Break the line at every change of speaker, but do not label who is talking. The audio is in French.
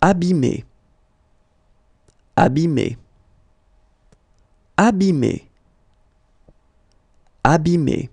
abîmé, abîmé, abîmé, abîmé.